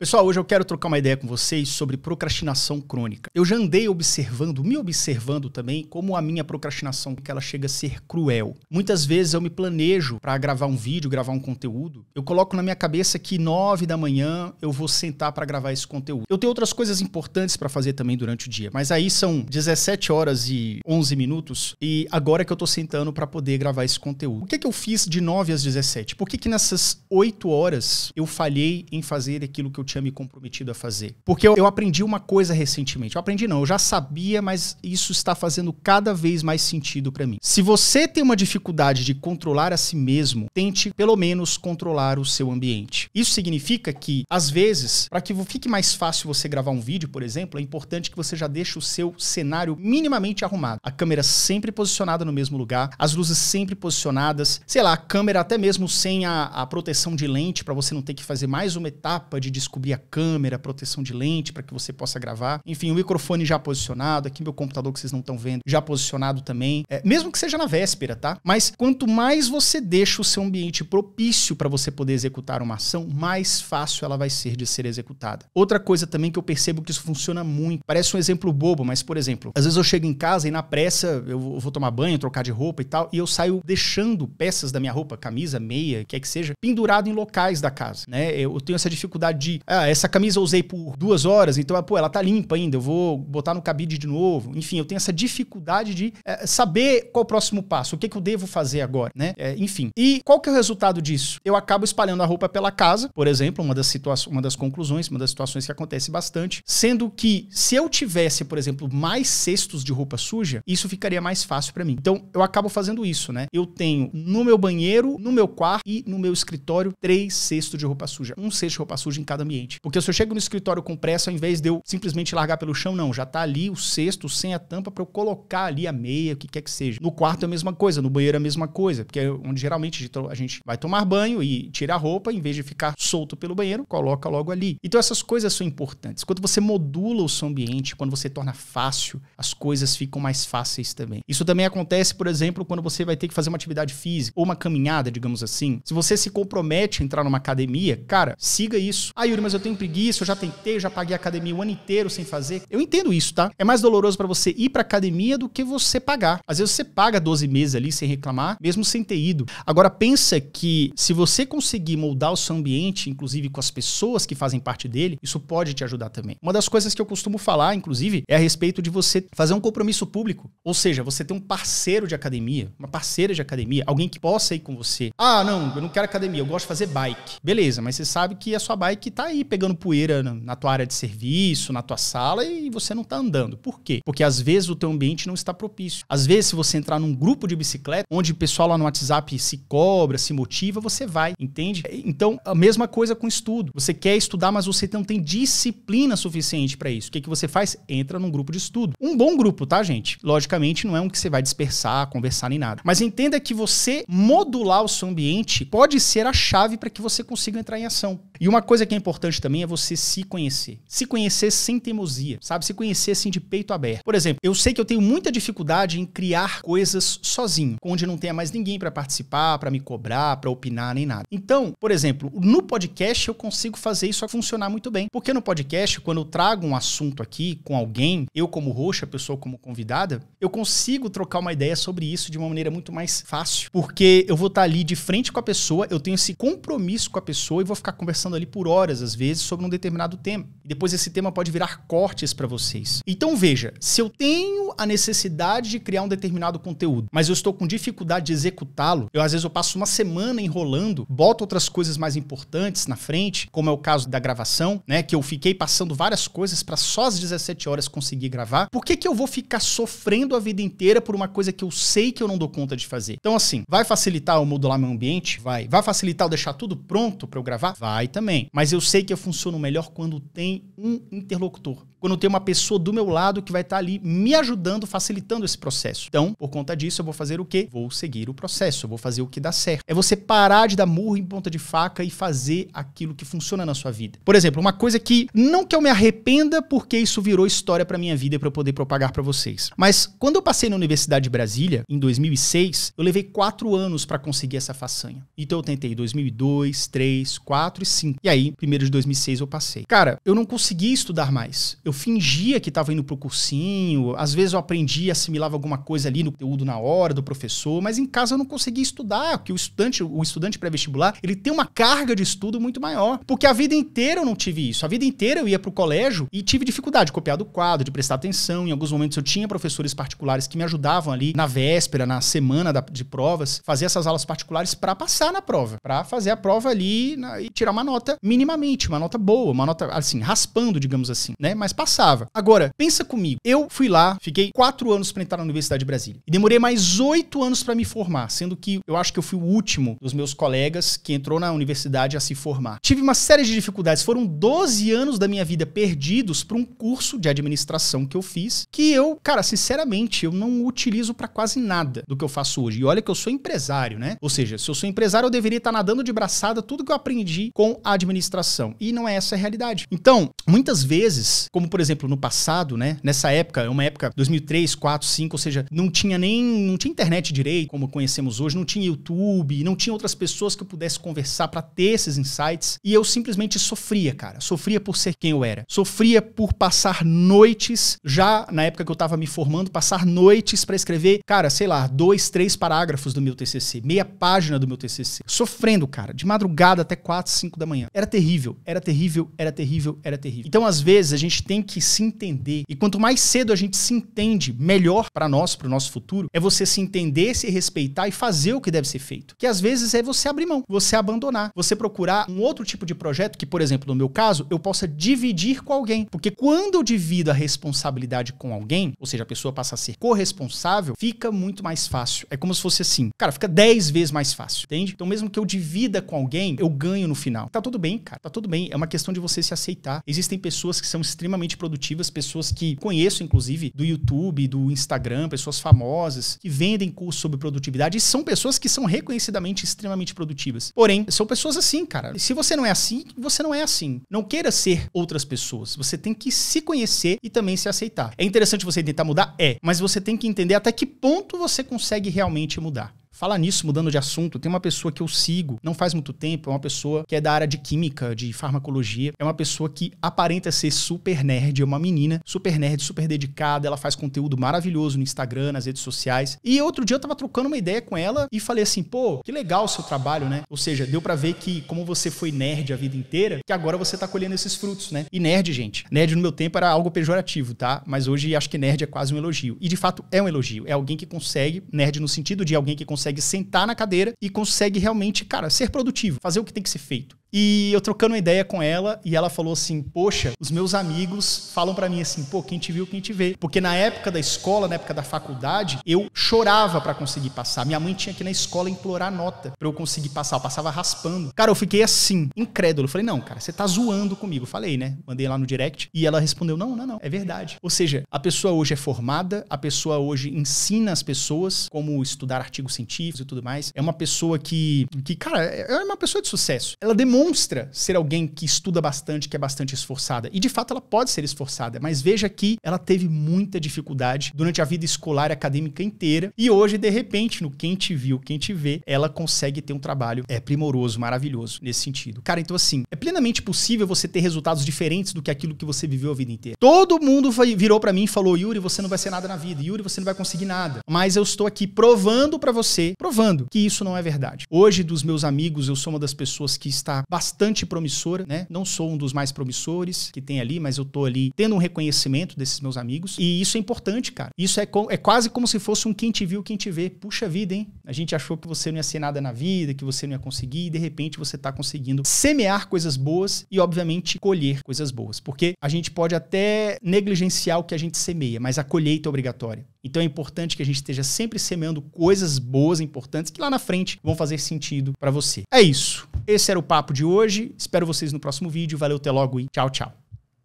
Pessoal, hoje eu quero trocar uma ideia com vocês sobre procrastinação crônica. Eu já andei observando, me observando também, como a minha procrastinação, que ela chega a ser cruel. Muitas vezes eu me planejo para gravar um vídeo, gravar um conteúdo. Eu coloco na minha cabeça que nove da manhã eu vou sentar para gravar esse conteúdo. Eu tenho outras coisas importantes para fazer também durante o dia, mas aí são 17 horas e 11 minutos e agora é que eu estou sentando para poder gravar esse conteúdo. O que é que eu fiz de 9 às 17? Por que que nessas 8 horas eu falhei em fazer aquilo que eu tinha me comprometido a fazer. Porque eu, eu aprendi uma coisa recentemente. Eu aprendi não, eu já sabia, mas isso está fazendo cada vez mais sentido para mim. Se você tem uma dificuldade de controlar a si mesmo, tente pelo menos controlar o seu ambiente. Isso significa que, às vezes, para que fique mais fácil você gravar um vídeo, por exemplo, é importante que você já deixe o seu cenário minimamente arrumado. A câmera sempre posicionada no mesmo lugar, as luzes sempre posicionadas, sei lá, a câmera até mesmo sem a, a proteção de lente para você não ter que fazer mais uma etapa de descobrir cobrir a câmera, proteção de lente para que você possa gravar. Enfim, o microfone já posicionado, aqui meu computador que vocês não estão vendo, já posicionado também. É, mesmo que seja na véspera, tá? Mas quanto mais você deixa o seu ambiente propício para você poder executar uma ação, mais fácil ela vai ser de ser executada. Outra coisa também que eu percebo que isso funciona muito, parece um exemplo bobo, mas por exemplo, às vezes eu chego em casa e na pressa eu vou tomar banho, trocar de roupa e tal, e eu saio deixando peças da minha roupa, camisa, meia, quer é que seja, pendurado em locais da casa, né? Eu tenho essa dificuldade de ah, essa camisa eu usei por duas horas, então, ah, pô, ela tá limpa ainda, eu vou botar no cabide de novo. Enfim, eu tenho essa dificuldade de é, saber qual o próximo passo, o que, que eu devo fazer agora, né? É, enfim. E qual que é o resultado disso? Eu acabo espalhando a roupa pela casa, por exemplo, uma das situações, uma das conclusões, uma das situações que acontece bastante, sendo que se eu tivesse, por exemplo, mais cestos de roupa suja, isso ficaria mais fácil para mim. Então, eu acabo fazendo isso, né? Eu tenho no meu banheiro, no meu quarto e no meu escritório três cestos de roupa suja, um cesto de roupa suja em cada ambiente. Porque se eu chego no escritório com pressa, ao invés de eu simplesmente largar pelo chão, não, já tá ali o cesto sem a tampa para eu colocar ali a meia, o que quer que seja. No quarto é a mesma coisa, no banheiro é a mesma coisa, porque é onde geralmente a gente vai tomar banho e tira a roupa, em vez de ficar solto pelo banheiro, coloca logo ali. Então essas coisas são importantes. Quando você modula o seu ambiente, quando você torna fácil, as coisas ficam mais fáceis também. Isso também acontece, por exemplo, quando você vai ter que fazer uma atividade física ou uma caminhada, digamos assim. Se você se compromete a entrar numa academia, cara, siga isso. Ah, Yuri, mas eu tenho preguiça, eu já tentei, eu já paguei a academia o ano inteiro sem fazer. Eu entendo isso, tá? É mais doloroso para você ir pra academia do que você pagar. Às vezes você paga 12 meses ali sem reclamar, mesmo sem ter ido. Agora pensa que se você conseguir moldar o seu ambiente, inclusive com as pessoas que fazem parte dele, isso pode te ajudar também. Uma das coisas que eu costumo falar, inclusive, é a respeito de você fazer um compromisso público. Ou seja, você ter um parceiro de academia, uma parceira de academia, alguém que possa ir com você. Ah, não, eu não quero academia, eu gosto de fazer bike. Beleza, mas você sabe que a sua bike tá aí pegando poeira na tua área de serviço, na tua sala e você não está andando. Por quê? Porque às vezes o teu ambiente não está propício. Às vezes, se você entrar num grupo de bicicleta, onde o pessoal lá no WhatsApp se cobra, se motiva, você vai, entende? Então, a mesma coisa com estudo. Você quer estudar, mas você não tem disciplina suficiente para isso. O que, que você faz? Entra num grupo de estudo. Um bom grupo, tá, gente? Logicamente, não é um que você vai dispersar, conversar nem nada. Mas entenda que você modular o seu ambiente pode ser a chave para que você consiga entrar em ação. E uma coisa que é importante também é você se conhecer. Se conhecer sem teimosia, sabe? Se conhecer assim de peito aberto. Por exemplo, eu sei que eu tenho muita dificuldade em criar coisas sozinho, onde não tenha mais ninguém para participar, para me cobrar, para opinar nem nada. Então, por exemplo, no podcast eu consigo fazer isso funcionar muito bem. Porque no podcast, quando eu trago um assunto aqui com alguém, eu como roxa, a pessoa como convidada, eu consigo trocar uma ideia sobre isso de uma maneira muito mais fácil. Porque eu vou estar tá ali de frente com a pessoa, eu tenho esse compromisso com a pessoa e vou ficar conversando conversando ali por horas, às vezes, sobre um determinado tema. E depois esse tema pode virar cortes para vocês. Então veja, se eu tenho a necessidade de criar um determinado conteúdo, mas eu estou com dificuldade de executá-lo, eu às vezes eu passo uma semana enrolando, boto outras coisas mais importantes na frente, como é o caso da gravação, né, que eu fiquei passando várias coisas para só às 17 horas conseguir gravar. Por que que eu vou ficar sofrendo a vida inteira por uma coisa que eu sei que eu não dou conta de fazer? Então assim, vai facilitar eu modular meu ambiente? Vai. Vai facilitar eu deixar tudo pronto para eu gravar? Vai também também. Mas eu sei que eu funciono melhor quando tem um interlocutor. Quando eu tenho uma pessoa do meu lado que vai estar tá ali me ajudando, facilitando esse processo. Então, por conta disso, eu vou fazer o quê? Vou seguir o processo, eu vou fazer o que dá certo. É você parar de dar murro em ponta de faca e fazer aquilo que funciona na sua vida. Por exemplo, uma coisa que não que eu me arrependa porque isso virou história para minha vida para eu poder propagar para vocês. Mas quando eu passei na Universidade de Brasília em 2006, eu levei quatro anos para conseguir essa façanha. Então eu tentei 2002, 3, 4 e 5. E aí, primeiro de 2006 eu passei. Cara, eu não consegui conseguia estudar mais. Eu fingia que estava indo para o cursinho, às vezes eu aprendia, assimilava alguma coisa ali no conteúdo na hora do professor, mas em casa eu não conseguia estudar, porque o estudante, o estudante pré-vestibular, ele tem uma carga de estudo muito maior. Porque a vida inteira eu não tive isso. A vida inteira eu ia para o colégio e tive dificuldade de copiar do quadro, de prestar atenção. Em alguns momentos eu tinha professores particulares que me ajudavam ali na véspera, na semana de provas, fazer essas aulas particulares para passar na prova, para fazer a prova ali na, e tirar uma nota minimamente, uma nota boa, uma nota assim, raspando escapando, digamos assim, né? Mas passava. Agora, pensa comigo. Eu fui lá, fiquei quatro anos para entrar na Universidade de Brasília. E demorei mais oito anos para me formar, sendo que eu acho que eu fui o último dos meus colegas que entrou na universidade a se formar. Tive uma série de dificuldades. Foram 12 anos da minha vida perdidos para um curso de administração que eu fiz, que eu, cara, sinceramente, eu não utilizo para quase nada do que eu faço hoje. E olha que eu sou empresário, né? Ou seja, se eu sou empresário, eu deveria estar tá nadando de braçada tudo que eu aprendi com a administração. E não é essa a realidade. Então, Muitas vezes, como por exemplo no passado, né? Nessa época, é uma época 2003, 4, 5, ou seja, não tinha nem não tinha internet direito, como conhecemos hoje, não tinha YouTube, não tinha outras pessoas que eu pudesse conversar para ter esses insights, e eu simplesmente sofria, cara. Sofria por ser quem eu era. Sofria por passar noites já na época que eu tava me formando, passar noites para escrever, cara, sei lá, dois, três parágrafos do meu TCC, meia página do meu TCC, sofrendo, cara, de madrugada até 4, 5 da manhã. Era terrível, era terrível, era terrível, era terrível terrível. Então, às vezes, a gente tem que se entender. E quanto mais cedo a gente se entende, melhor para nós, para o nosso futuro, é você se entender, se respeitar e fazer o que deve ser feito. Que às vezes é você abrir mão, você abandonar, você procurar um outro tipo de projeto que, por exemplo, no meu caso, eu possa dividir com alguém. Porque quando eu divido a responsabilidade com alguém, ou seja, a pessoa passa a ser corresponsável, fica muito mais fácil. É como se fosse assim. Cara, fica 10 vezes mais fácil, entende? Então, mesmo que eu divida com alguém, eu ganho no final. Tá tudo bem, cara. Tá tudo bem. É uma questão de você se aceitar. Existe Existem pessoas que são extremamente produtivas, pessoas que conheço, inclusive, do YouTube, do Instagram, pessoas famosas, que vendem cursos sobre produtividade e são pessoas que são reconhecidamente extremamente produtivas. Porém, são pessoas assim, cara. E se você não é assim, você não é assim. Não queira ser outras pessoas. Você tem que se conhecer e também se aceitar. É interessante você tentar mudar? É. Mas você tem que entender até que ponto você consegue realmente mudar. Falar nisso, mudando de assunto, tem uma pessoa que eu sigo, não faz muito tempo, é uma pessoa que é da área de química, de farmacologia, é uma pessoa que aparenta ser super nerd, é uma menina super nerd, super dedicada, ela faz conteúdo maravilhoso no Instagram, nas redes sociais. E outro dia eu tava trocando uma ideia com ela e falei assim, pô, que legal o seu trabalho, né? Ou seja, deu para ver que como você foi nerd a vida inteira, que agora você tá colhendo esses frutos, né? E nerd, gente, nerd no meu tempo era algo pejorativo, tá? Mas hoje acho que nerd é quase um elogio. E de fato é um elogio, é alguém que consegue, nerd no sentido de alguém que consegue consegue sentar na cadeira e consegue realmente, cara, ser produtivo, fazer o que tem que ser feito. E eu trocando uma ideia com ela e ela falou assim: "Poxa, os meus amigos falam para mim assim: "Pô, quem te viu, quem te vê". Porque na época da escola, na época da faculdade, eu chorava para conseguir passar. Minha mãe tinha que ir na escola implorar nota para eu conseguir passar, eu passava raspando. Cara, eu fiquei assim, incrédulo. Eu falei: "Não, cara, você tá zoando comigo". Eu falei, né? Mandei lá no direct e ela respondeu: "Não, não, não, é verdade". Ou seja, a pessoa hoje é formada, a pessoa hoje ensina as pessoas como estudar artigos científicos e tudo mais. É uma pessoa que que, cara, é, é uma pessoa de sucesso. Ela demonstra demonstra ser alguém que estuda bastante, que é bastante esforçada. E de fato ela pode ser esforçada, mas veja que ela teve muita dificuldade durante a vida escolar e acadêmica inteira. E hoje, de repente, no Quem Te Viu, Quem Te Vê, ela consegue ter um trabalho é primoroso, maravilhoso nesse sentido. Cara, então assim, é plenamente possível você ter resultados diferentes do que aquilo que você viveu a vida inteira. Todo mundo virou para mim e falou: Yuri, você não vai ser nada na vida. Yuri, você não vai conseguir nada. Mas eu estou aqui provando para você, provando que isso não é verdade. Hoje, dos meus amigos, eu sou uma das pessoas que está bastante promissora, né? Não sou um dos mais promissores que tem ali, mas eu tô ali tendo um reconhecimento desses meus amigos. E isso é importante, cara. Isso é, é quase como se fosse um quem te viu, quem te vê. Puxa vida, hein? A gente achou que você não ia ser nada na vida, que você não ia conseguir, e de repente você tá conseguindo semear coisas boas e, obviamente, colher coisas boas. Porque a gente pode até negligenciar o que a gente semeia, mas a colheita é obrigatória. Então é importante que a gente esteja sempre semeando coisas boas, importantes, que lá na frente vão fazer sentido para você. É isso. Esse era o papo de de hoje. Espero vocês no próximo vídeo. Valeu, até logo e tchau, tchau.